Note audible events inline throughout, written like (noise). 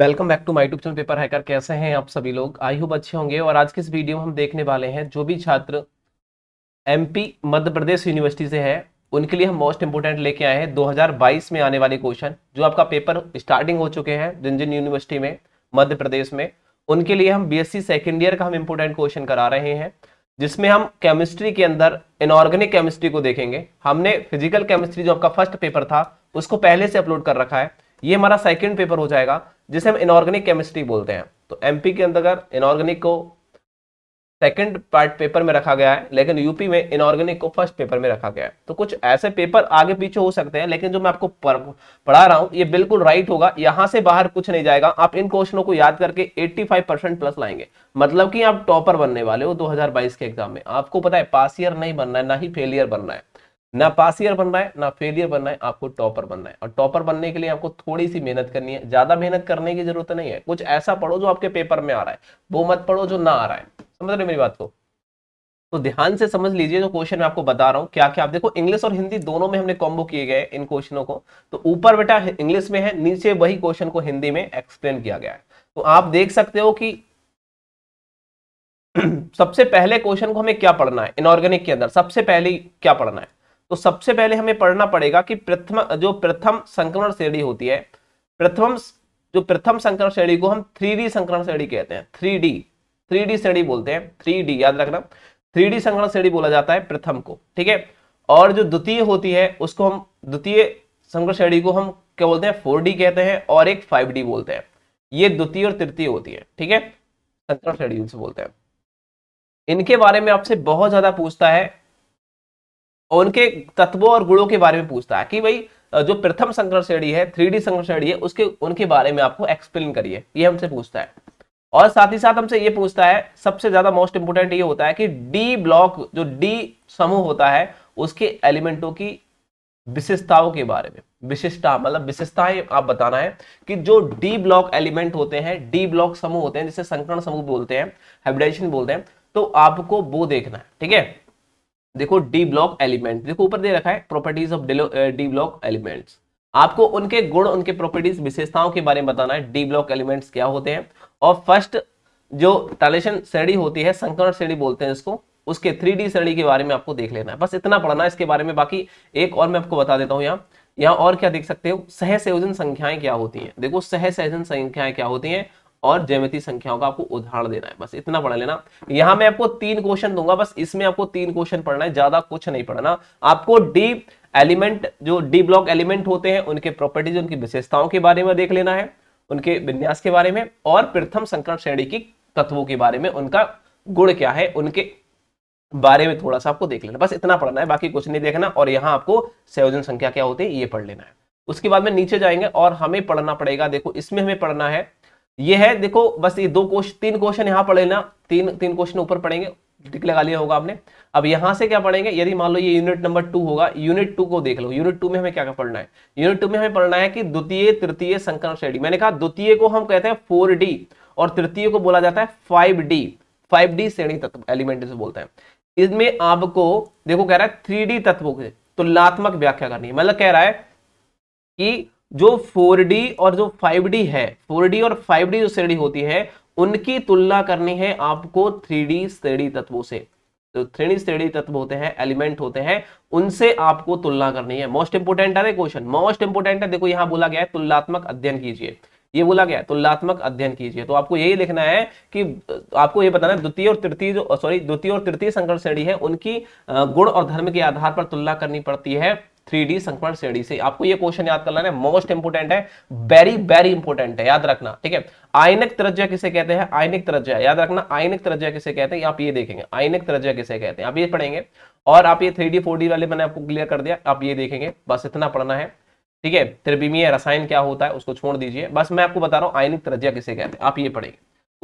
welcome back to my tube channel paper hacker कैसे हैं आप सभी लोग आई होप अच्छे होंगे और आज के इस वीडियो में हम देखने वाले हैं जो भी छात्र एमपी मध्य प्रदेश यूनिवर्सिटी से है उनके लिए हम मोस्ट इंपोर्टेंट लेके आए हैं 2022 में आने वाले क्वेश्चन जो आपका पेपर स्टार्टिंग हो चुके हैं जिन जिन यूनिवर्सिटी में मध्य प्रदेश में उनके लिए हम बी एस सेकेंड ईयर का हम इम्पोर्टेंट क्वेश्चन करा रहे हैं जिसमें हम केमिस्ट्री के अंदर इनऑर्गेनिक केमिस्ट्री को देखेंगे हमने फिजिकल केमिस्ट्री जो आपका फर्स्ट पेपर था उसको पहले से अपलोड कर रखा है ये हमारा सेकेंड पेपर हो जाएगा जिसे हम इनऑर्गेनिक केमिस्ट्री बोलते हैं तो एमपी के अंतर्गत इनऑर्गेनिक को सेकंड पार्ट पेपर में रखा गया है लेकिन यूपी में इनऑर्गेनिक को फर्स्ट पेपर में रखा गया है तो कुछ ऐसे पेपर आगे पीछे हो सकते हैं लेकिन जो मैं आपको पढ़ा रहा हूं ये बिल्कुल राइट होगा यहाँ से बाहर कुछ नहीं जाएगा आप इन क्वेश्चनों को याद करके 85 परसेंट प्लस लाएंगे मतलब कि आप टॉपर बनने वाले हो दो के एग्जाम में आपको पता है पास ईयर नहीं बनना है ना ही फेलियर बनना है ना पासियर बनना है ना फेलियर बनना है आपको टॉपर बनना है और टॉपर बनने के लिए आपको थोड़ी सी मेहनत करनी है ज्यादा मेहनत करने की जरूरत नहीं है कुछ ऐसा पढ़ो जो आपके पेपर में आ रहा है वो मत पढ़ो जो ना आ रहा है समझ रहे मेरी बात को तो ध्यान से समझ लीजिए जो क्वेश्चन मैं आपको बता रहा हूँ क्या क्या आप देखो इंग्लिश और हिंदी दोनों में हमने कॉम्बो किए गए इन क्वेश्चनों को तो ऊपर बेटा इंग्लिश में है नीचे वही क्वेश्चन को हिंदी में एक्सप्लेन किया गया है तो आप देख सकते हो कि (clears throat) सबसे पहले क्वेश्चन को हमें क्या पढ़ना है इनऑर्गेनिक के अंदर सबसे पहले क्या पढ़ना है तो सबसे पहले हमें पढ़ना पड़ेगा कि प्रथम जो प्रथम संक्रमण श्रेणी होती है प्रथम जो प्रथम संक्रमण श्रेणी को हम थ्री संक्रमण श्रेणी कहते हैं थ्री डी थ्री डी श्रेणी बोलते हैं थ्री डी याद रखना थ्री डी संकरण श्रेणी बोला जाता है प्रथम को ठीक है और जो द्वितीय होती है उसको हम द्वितीय संक्रमण श्रेणी को हम क्या बोलते हैं फोर डी कहते हैं और एक फाइव डी बोलते हैं ये द्वितीय और तृतीय होती है ठीक है संक्रमण श्रेणी बोलते हैं इनके बारे में आपसे बहुत ज्यादा पूछता है और उनके तत्वों और गुणों के बारे में पूछता है कि भाई जो प्रथम संकर श्रेणी है थ्री डी संकर श्रेणी है उसके उनके बारे में आपको एक्सप्लेन करिए ये हमसे पूछता है और साथ ही साथ हमसे ये पूछता है सबसे ज्यादा मोस्ट इंपोर्टेंट ये होता है कि डी ब्लॉक जो डी समूह होता है उसके एलिमेंटों की विशेषताओं के बारे में विशिष्टा मतलब विशेषताएं आप बताना है कि जो डी ब्लॉक एलिमेंट होते हैं डी ब्लॉक समूह होते हैं जिसे संकरण समूह बोलते हैं हाइब्रिडेशन बोलते हैं तो आपको वो देखना है ठीक है देखो डी ब्लॉक एलिमेंट देखो ऊपर दे रखा है properties of D block elements आपको उनके गुण उनके प्रॉपर्टीज विशेषताओं के बारे में बताना है डी ब्लॉक एलिमेंट्स क्या होते हैं और फर्स्ट जो टालेशन श्रेणी होती है संकरण श्रेणी बोलते हैं इसको उसके थ्री श्रेणी के बारे में आपको देख लेना है बस इतना पढ़ना है इसके बारे में बाकी एक और मैं आपको बता देता हूँ यहाँ यहाँ और क्या देख सकते हो सहसयोजन संख्याएं क्या होती है देखो सहसयोजन संख्याएं क्या होती है और जैमिति संख्याओं का आपको उदाहरण देना है बस इतना पढ़ लेना यहां मैं आपको तीन क्वेश्चन दूंगा बस इसमें आपको तीन क्वेश्चन पढ़ना है ज्यादा कुछ नहीं पढ़ना आपको डी एलिमेंट जो डी ब्लॉक एलिमेंट होते हैं उनके प्रॉपर्टीज उनकी विशेषताओं के बारे में देख लेना है उनके विन्यास के बारे में और प्रथम संकरण श्रेणी की तत्वों के बारे में उनका गुण क्या है उनके बारे में थोड़ा सा आपको देख लेना बस इतना पढ़ना है बाकी कुछ नहीं देखना और यहाँ आपको संयोजन संख्या क्या होती है ये पढ़ लेना है उसके बाद में नीचे जाएंगे और हमें पढ़ना पड़ेगा देखो इसमें हमें पढ़ना है ये है देखो बस ये दो क्वेश्चन तीन क्वेश्चन यहां पढ़े ना तीन तीन क्वेश्चन ऊपर पढ़ेंगे टिक लगा लिया होगा आपने अब यहां से क्या पढ़ेंगे यदि मान लो ये यूनिट नंबर टू होगा यूनिट टू को देख लो यूनिट टू में हमें क्या क्या पढ़ना है यूनिट टू में हमें पढ़ना है कि द्वितीय तृतीय संकरण श्रेणी मैंने कहा द्वितीय को हम कहते हैं फोर और तृतीय को बोला जाता है फाइव डी फाइव श्रेणी तत्व एलिमेंट से बोलते हैं इसमें आपको देखो कह रहा है थ्री तत्वों के तुलनात्मक व्याख्या करनी है मतलब कह रहा है कि जो 4D और जो 5D है 4D और 5D जो श्रेणी होती है उनकी तुलना करनी है आपको 3D श्रेणी तत्वों से जो तो थ्री श्रेणी तत्व होते हैं एलिमेंट होते हैं उनसे आपको तुलना करनी है मोस्ट इंपोर्टेंट है क्वेश्चन मोस्ट इंपोर्टेंट है देखो यहां बोला गया है तुलनात्मक अध्ययन कीजिए ये बोला गया तुलनात्मक अध्ययन कीजिए तो आपको यही लिखना है कि आपको ये बताना द्वितीय और तृतीय जो सॉरी द्वितीय और तृतीय संकट श्रेणी है उनकी गुण और धर्म के आधार पर तुलना करनी पड़ती है थ्री डी संक्रमण श्रेणी से आपको ये क्वेश्चन याद करना है मोस्ट इंपोर्टेंट है वेरी वेरी इंपोर्टेंट है याद रखना ठीक है आयनिक तरज्जा किसे कहते हैं आयनिक तरज्जा याद रखना आयनिक तरज्जा किसे कहते हैं आप ये देखेंगे आयनिक तरज्जा किसे कहते हैं आप ये पढ़ेंगे और आप ये थ्री डी वाले मैंने आपको क्लियर कर दिया आप ये देखेंगे बस इतना पढ़ना है ठीक है त्रिविमीय रसायन क्या होता है उसको छोड़ दीजिए बस मैं आपको बता रहा हूँ आयनिक तरज्जा किसे कहते हैं आप ये पढ़ेंगे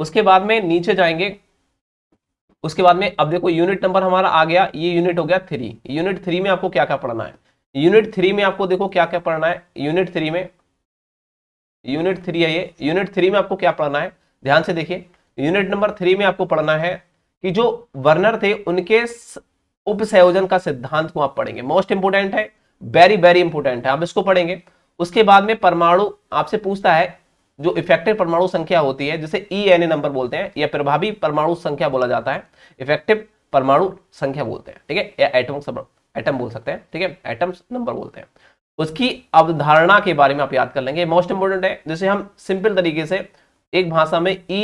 उसके बाद में नीचे जाएंगे उसके बाद में अब देखो यूनिट नंबर हमारा आ गया ये यूनिट हो गया थ्री यूनिट थ्री में आपको क्या क्या पढ़ना है यूनिट थ्री में आपको देखो क्या क्या पढ़ना है यूनिट थ्री में यूनिट थ्री है ये यूनिट थ्री में आपको क्या पढ़ना है ध्यान से देखिए यूनिट नंबर थ्री में आपको पढ़ना है कि जो वर्नर थे उनके उपसंयोजन का सिद्धांत को आप पढ़ेंगे मोस्ट इंपोर्टेंट है वेरी वेरी इंपोर्टेंट है आप इसको पढ़ेंगे उसके बाद में परमाणु आपसे पूछता है जो इफेक्टिव परमाणु संख्या होती है जिसे ई एन ए नंबर बोलते हैं या प्रभावी परमाणु संख्या बोला जाता है इफेक्टिव परमाणु संख्या बोलते हैं ठीक है या एटमिक एटम बोल सकते हैं ठीक है एटम्स नंबर बोलते हैं उसकी अवधारणा के बारे में आप याद कर लेंगे मोस्ट इंपोर्टेंट है जैसे हम सिंपल तरीके से एक भाषा में ई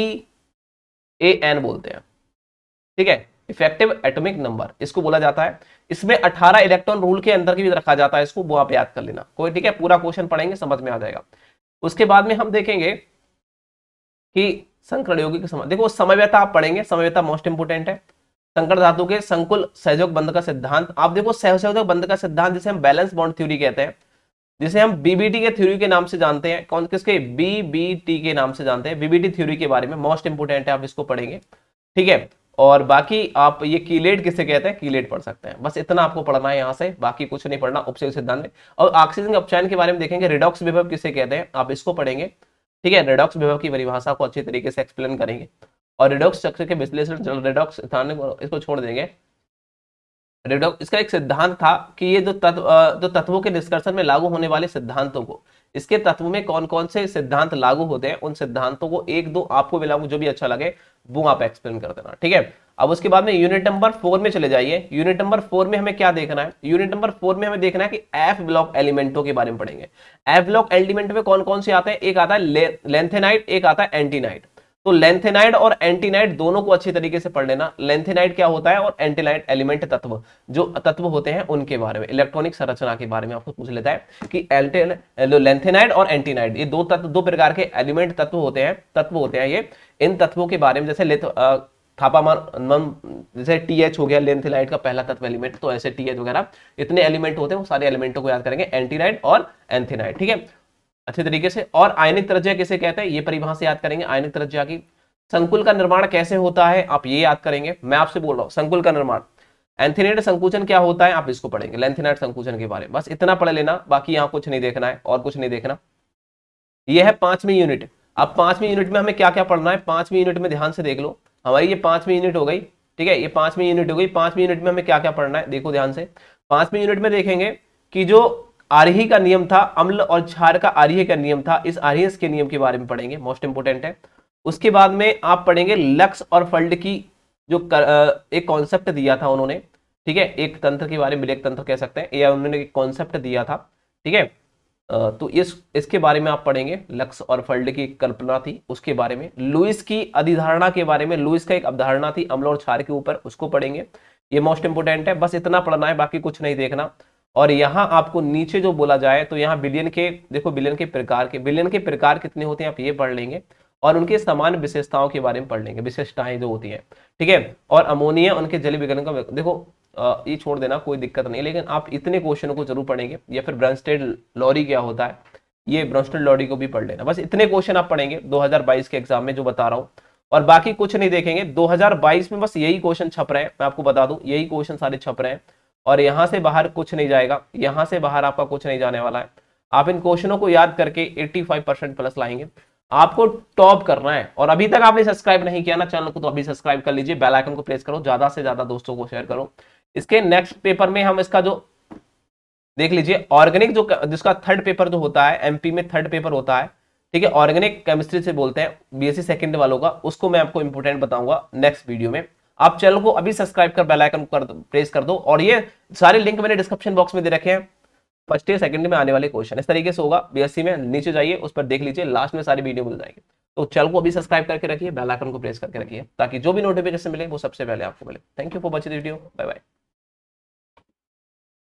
ए एन बोलते हैं ठीक है इफेक्टिव एटॉमिक नंबर इसको बोला जाता है इसमें 18 इलेक्ट्रॉन रूल के अंदर भी रखा जाता है इसको वो आप याद कर लेना कोई ठीक है पूरा क्वेश्चन पढ़ेंगे समझ में आ जाएगा उसके बाद में हम देखेंगे कि संकरण योगी के समय देखो समयव्यता आप पढ़ेंगे समयव्यता मोस्ट इंपोर्टेंट है संकर धातु के संकुल सहयोग बंध का सिद्धांत आप देखो सहयोग बंध का सिद्धांत जिसे हम बैलेंस बॉन्ड थ्योरी कहते हैं जिसे हम बीबीटी के थ्योरी के नाम से जानते हैं कौन किसके बीबीटी के नाम से जानते हैं बीबीटी थ्योरी के बारे में मोस्ट इंपोर्टेंट है आप इसको पढ़ेंगे ठीक है और बाकी आप ये कीलेट किसे कहते हैं कीलेट पढ़ सकते हैं बस इतना आपको पढ़ना है यहाँ से बाकी कुछ नहीं पढ़ना उपसे सिद्धांत में और ऑक्सीजन के उपचयन के बारे में देखेंगे रिडॉक्स विभव किसे कहते हैं आप इसको पढ़ेंगे ठीक है रिडॉक्स विभव की परिभाषा को अच्छे तरीके से एक्सप्लेन करेंगे और रेडॉक्स चक्र के विश्लेषण रेडोक्स रेडॉक्स इसको छोड़ देंगे रेडॉक्स इसका एक सिद्धांत था कि ये जो तत्व जो तत्वों के निष्कर्षण में लागू होने वाले सिद्धांतों को इसके तत्व में कौन कौन से सिद्धांत लागू होते हैं उन सिद्धांतों को एक दो आपको मिलाऊंगा जो भी अच्छा लगे वो आप एक्सप्लेन कर देना ठीक है अब उसके बाद में यूनिट नंबर फोर में चले जाइए यूनिट नंबर फोर में हमें क्या देखना है यूनिट नंबर फोर में हमें देखना है कि एफ ब्लॉक एलिमेंटों के बारे में पढ़ेंगे एफ ब्लॉक एलिमेंट में कौन कौन से आते हैं एक आता है लेंथेनाइट एक आता है एंटीनाइट तो लेंथेनाइड और एंटीनाइड दोनों को अच्छी तरीके से पढ़ लेना लेंथेनाइड क्या होता है और एंटीनाइड एलिमेंट तत्व जो तत्व होते हैं उनके बारे में इलेक्ट्रॉनिक संरचना के बारे में आपको पूछ लेता है कि लेंथेनाइड और एंटीनाइड ये दो तत्व दो प्रकार के एलिमेंट तत्व होते हैं तत्व होते हैं ये इन तत्वों के बारे में जैसे थापा जैसे टीएच हो गया लेंथेनाइड का पहला तत्व एलिमेंट तो ऐसे टीएच वगैरह इतने एलिमेंट होते हैं वो सारे एलिमेंटों को याद करेंगे एंटीनाइड और एंथेनाइड ठीक है अच्छे तरीके से और आयनिक त्रज्या किसे कहते हैं ये परिभाषा याद करेंगे आयनिक त्रज्या की संकुल का निर्माण कैसे होता है आप ये याद करेंगे मैं आपसे बोल रहा हूँ संकुल का निर्माण एंथिनेट संकुचन क्या होता है आप इसको पढ़ेंगे लेंथिनेट संकुचन के बारे में बस इतना पढ़ लेना बाकी यहाँ कुछ नहीं देखना है और कुछ नहीं देखना यह है पांचवी यूनिट अब पांचवी यूनिट में हमें क्या क्या पढ़ना है पांचवी यूनिट में ध्यान से देख लो हमारी ये पांचवी यूनिट हो गई ठीक है ये पांचवी यूनिट हो गई पांचवी यूनिट में हमें क्या क्या पढ़ना है देखो ध्यान से पांचवी यूनिट में देखेंगे कि जो आर्य का नियम था अम्ल और क्षार का आर्य का नियम था इस आर्यस के नियम के बारे में पढ़ेंगे मोस्ट इंपोर्टेंट है उसके बाद में आप पढ़ेंगे लक्स और फल्ड की जो कर, एक कॉन्सेप्ट दिया था उन्होंने ठीक है एक तंत्र के बारे में तंत्र कह सकते हैं या उन्होंने एक कॉन्सेप्ट दिया था ठीक है तो इस इसके बारे में आप पढ़ेंगे लक्ष और फल्ड की कल्पना थी उसके बारे में लुइस की अधिधारणा के बारे में लुइस का एक अवधारणा थी अम्ल और क्षार के ऊपर उसको पढ़ेंगे ये मोस्ट इंपोर्टेंट है बस इतना पढ़ना है बाकी कुछ नहीं देखना और यहाँ आपको नीचे जो बोला जाए तो यहाँ बिलियन के देखो बिलियन के प्रकार के बिलियन के प्रकार कितने होते हैं आप ये पढ़ लेंगे और उनके समान विशेषताओं के बारे में पढ़ लेंगे विशेषताएं जो होती हैं ठीक है और अमोनिया उनके जल विघटन का देखो ये छोड़ देना कोई दिक्कत नहीं लेकिन आप इतने क्वेश्चनों को जरूर पढ़ेंगे या फिर ब्रांसटेड लॉरी क्या होता है ये ब्रांसटेड लॉरी को भी पढ़ लेना बस इतने क्वेश्चन आप पढ़ेंगे दो के एग्जाम में जो बता रहा हूँ और बाकी कुछ नहीं देखेंगे 2022 में बस यही क्वेश्चन छप रहे हैं मैं आपको बता दूं यही क्वेश्चन सारे छप रहे हैं और यहां से बाहर कुछ नहीं जाएगा यहां से बाहर आपका कुछ नहीं जाने वाला है आप इन क्वेश्चनों को याद करके 85 परसेंट प्लस लाएंगे आपको टॉप करना है और अभी तक आपने सब्सक्राइब नहीं किया ना चैनल को तो अभी सब्सक्राइब कर लीजिए बेल आइकन को प्रेस करो ज्यादा से ज्यादा दोस्तों को शेयर करो इसके नेक्स्ट पेपर में हम इसका जो देख लीजिए ऑर्गेनिक जो जिसका थर्ड पेपर जो होता है एमपी में थर्ड पेपर होता है ठीक है ऑर्गेनिक केमिस्ट्री से बोलते हैं बीएससी सेकंड e वालों का उसको मैं आपको इंपोर्टेंट बताऊंगा नेक्स्ट वीडियो में आप चैनल को अभी सब्सक्राइब कर बेल आइकन कर प्रेस कर दो और ये सारे लिंक मैंने डिस्क्रिप्शन बॉक्स में दे रखे हैं फर्स्ट ईयर सेकंड में आने वाले क्वेश्चन इस तरीके से होगा बीएससी में नीचे जाइए उस पर देख लीजिए लास्ट में सारी वीडियो मिल जाएंगे तो चैनल को अभी सब्सक्राइब करके रखिए बेल आइकन को प्रेस करके रखिए ताकि जो भी नोटिफिकेशन मिले वो सबसे पहले आपको मिले thank you for watching video bye bye